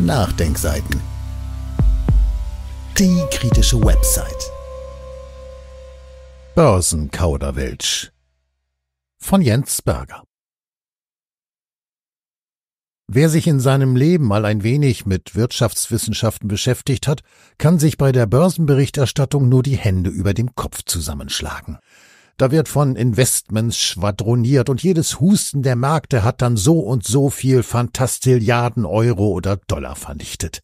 Nachdenkseiten. Die kritische Website. Börsenkauderwelsch. Von Jens Berger. Wer sich in seinem Leben mal ein wenig mit Wirtschaftswissenschaften beschäftigt hat, kann sich bei der Börsenberichterstattung nur die Hände über dem Kopf zusammenschlagen. Da wird von Investments schwadroniert und jedes Husten der Märkte hat dann so und so viel Fantastilliarden Euro oder Dollar vernichtet.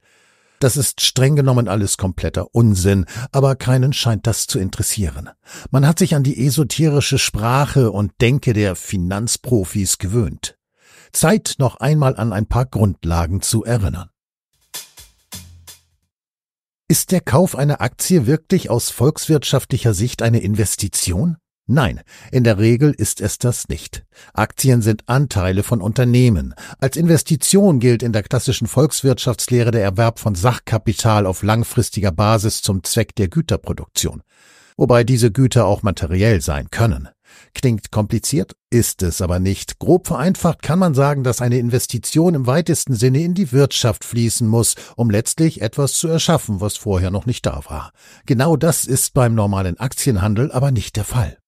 Das ist streng genommen alles kompletter Unsinn, aber keinen scheint das zu interessieren. Man hat sich an die esoterische Sprache und Denke der Finanzprofis gewöhnt. Zeit, noch einmal an ein paar Grundlagen zu erinnern. Ist der Kauf einer Aktie wirklich aus volkswirtschaftlicher Sicht eine Investition? Nein, in der Regel ist es das nicht. Aktien sind Anteile von Unternehmen. Als Investition gilt in der klassischen Volkswirtschaftslehre der Erwerb von Sachkapital auf langfristiger Basis zum Zweck der Güterproduktion. Wobei diese Güter auch materiell sein können. Klingt kompliziert, ist es aber nicht. Grob vereinfacht kann man sagen, dass eine Investition im weitesten Sinne in die Wirtschaft fließen muss, um letztlich etwas zu erschaffen, was vorher noch nicht da war. Genau das ist beim normalen Aktienhandel aber nicht der Fall.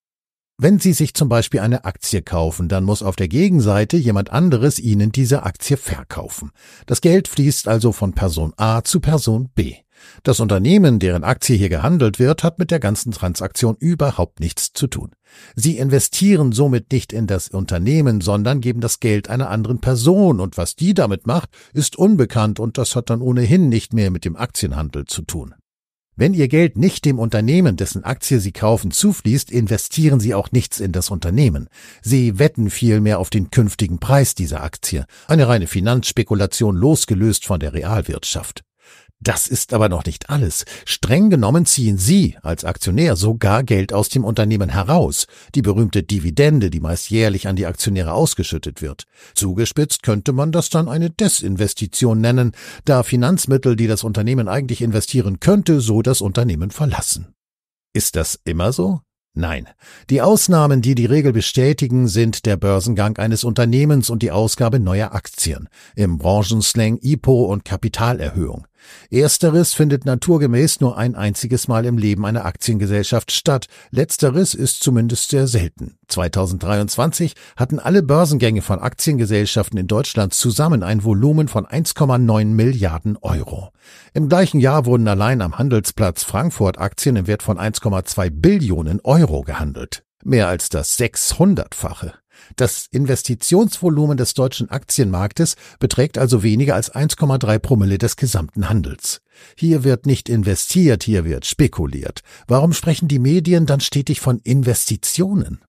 Wenn Sie sich zum Beispiel eine Aktie kaufen, dann muss auf der Gegenseite jemand anderes Ihnen diese Aktie verkaufen. Das Geld fließt also von Person A zu Person B. Das Unternehmen, deren Aktie hier gehandelt wird, hat mit der ganzen Transaktion überhaupt nichts zu tun. Sie investieren somit nicht in das Unternehmen, sondern geben das Geld einer anderen Person, und was die damit macht, ist unbekannt, und das hat dann ohnehin nicht mehr mit dem Aktienhandel zu tun. Wenn Ihr Geld nicht dem Unternehmen, dessen Aktie Sie kaufen, zufließt, investieren Sie auch nichts in das Unternehmen. Sie wetten vielmehr auf den künftigen Preis dieser Aktie, eine reine Finanzspekulation losgelöst von der Realwirtschaft. Das ist aber noch nicht alles. Streng genommen ziehen Sie als Aktionär sogar Geld aus dem Unternehmen heraus, die berühmte Dividende, die meist jährlich an die Aktionäre ausgeschüttet wird. Zugespitzt könnte man das dann eine Desinvestition nennen, da Finanzmittel, die das Unternehmen eigentlich investieren könnte, so das Unternehmen verlassen. Ist das immer so? Nein. Die Ausnahmen, die die Regel bestätigen, sind der Börsengang eines Unternehmens und die Ausgabe neuer Aktien, im Branchenslang IPO und Kapitalerhöhung. Ersteres findet naturgemäß nur ein einziges Mal im Leben einer Aktiengesellschaft statt. Letzteres ist zumindest sehr selten. 2023 hatten alle Börsengänge von Aktiengesellschaften in Deutschland zusammen ein Volumen von 1,9 Milliarden Euro. Im gleichen Jahr wurden allein am Handelsplatz Frankfurt Aktien im Wert von 1,2 Billionen Euro gehandelt. Mehr als das 600-fache. Das Investitionsvolumen des deutschen Aktienmarktes beträgt also weniger als 1,3 Promille des gesamten Handels. Hier wird nicht investiert, hier wird spekuliert. Warum sprechen die Medien dann stetig von Investitionen?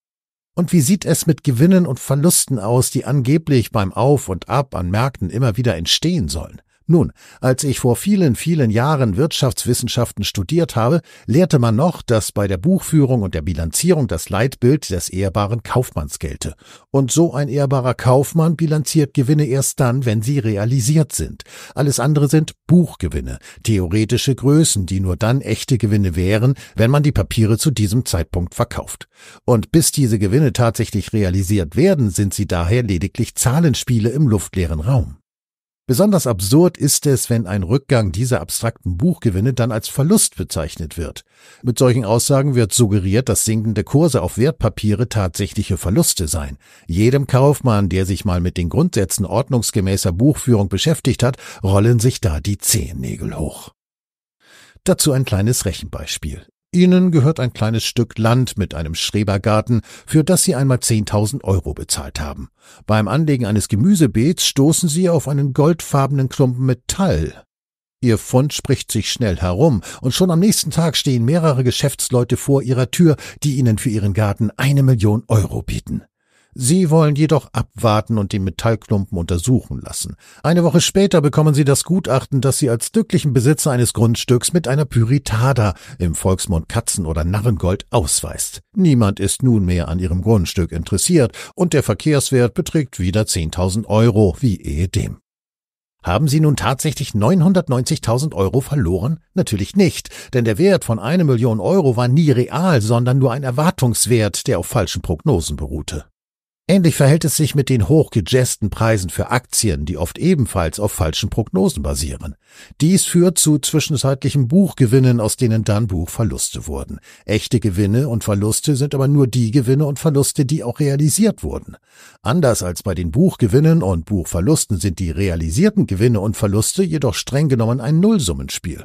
Und wie sieht es mit Gewinnen und Verlusten aus, die angeblich beim Auf und Ab an Märkten immer wieder entstehen sollen? Nun, als ich vor vielen, vielen Jahren Wirtschaftswissenschaften studiert habe, lehrte man noch, dass bei der Buchführung und der Bilanzierung das Leitbild des ehrbaren Kaufmanns gelte. Und so ein ehrbarer Kaufmann bilanziert Gewinne erst dann, wenn sie realisiert sind. Alles andere sind Buchgewinne, theoretische Größen, die nur dann echte Gewinne wären, wenn man die Papiere zu diesem Zeitpunkt verkauft. Und bis diese Gewinne tatsächlich realisiert werden, sind sie daher lediglich Zahlenspiele im luftleeren Raum. Besonders absurd ist es, wenn ein Rückgang dieser abstrakten Buchgewinne dann als Verlust bezeichnet wird. Mit solchen Aussagen wird suggeriert, dass sinkende Kurse auf Wertpapiere tatsächliche Verluste seien. Jedem Kaufmann, der sich mal mit den Grundsätzen ordnungsgemäßer Buchführung beschäftigt hat, rollen sich da die Zehennägel hoch. Dazu ein kleines Rechenbeispiel. Ihnen gehört ein kleines Stück Land mit einem Schrebergarten, für das Sie einmal 10.000 Euro bezahlt haben. Beim Anlegen eines Gemüsebeets stoßen Sie auf einen goldfarbenen Klumpen Metall. Ihr Fund spricht sich schnell herum, und schon am nächsten Tag stehen mehrere Geschäftsleute vor Ihrer Tür, die Ihnen für Ihren Garten eine Million Euro bieten. Sie wollen jedoch abwarten und die Metallklumpen untersuchen lassen. Eine Woche später bekommen Sie das Gutachten, das Sie als glücklichen Besitzer eines Grundstücks mit einer Pyritada, im Volksmund Katzen- oder Narrengold, ausweist. Niemand ist nunmehr an Ihrem Grundstück interessiert und der Verkehrswert beträgt wieder 10.000 Euro, wie ehedem. Haben Sie nun tatsächlich 990.000 Euro verloren? Natürlich nicht, denn der Wert von eine Million Euro war nie real, sondern nur ein Erwartungswert, der auf falschen Prognosen beruhte. Ähnlich verhält es sich mit den hochgejazzten Preisen für Aktien, die oft ebenfalls auf falschen Prognosen basieren. Dies führt zu zwischenzeitlichen Buchgewinnen, aus denen dann Buchverluste wurden. Echte Gewinne und Verluste sind aber nur die Gewinne und Verluste, die auch realisiert wurden. Anders als bei den Buchgewinnen und Buchverlusten sind die realisierten Gewinne und Verluste jedoch streng genommen ein Nullsummenspiel.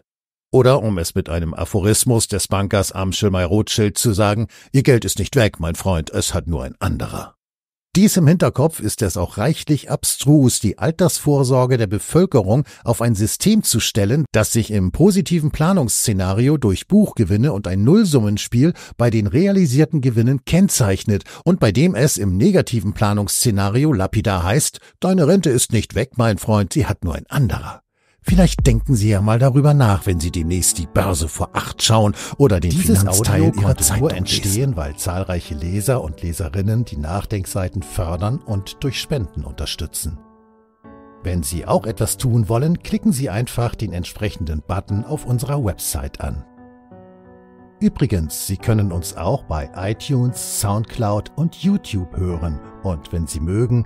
Oder um es mit einem Aphorismus des Bankers Amschel Rothschild zu sagen, Ihr Geld ist nicht weg, mein Freund, es hat nur ein anderer. Dies im Hinterkopf ist es auch reichlich abstrus, die Altersvorsorge der Bevölkerung auf ein System zu stellen, das sich im positiven Planungsszenario durch Buchgewinne und ein Nullsummenspiel bei den realisierten Gewinnen kennzeichnet und bei dem es im negativen Planungsszenario lapidar heißt, deine Rente ist nicht weg, mein Freund, sie hat nur ein anderer. Vielleicht denken Sie ja mal darüber nach, wenn Sie demnächst die Börse vor acht schauen oder den Dieses Finanzteil Audio Ihrer Zeitung entstehen, weil zahlreiche Leser und Leserinnen die Nachdenkseiten fördern und durch Spenden unterstützen. Wenn Sie auch etwas tun wollen, klicken Sie einfach den entsprechenden Button auf unserer Website an. Übrigens, Sie können uns auch bei iTunes, SoundCloud und YouTube hören und wenn Sie mögen,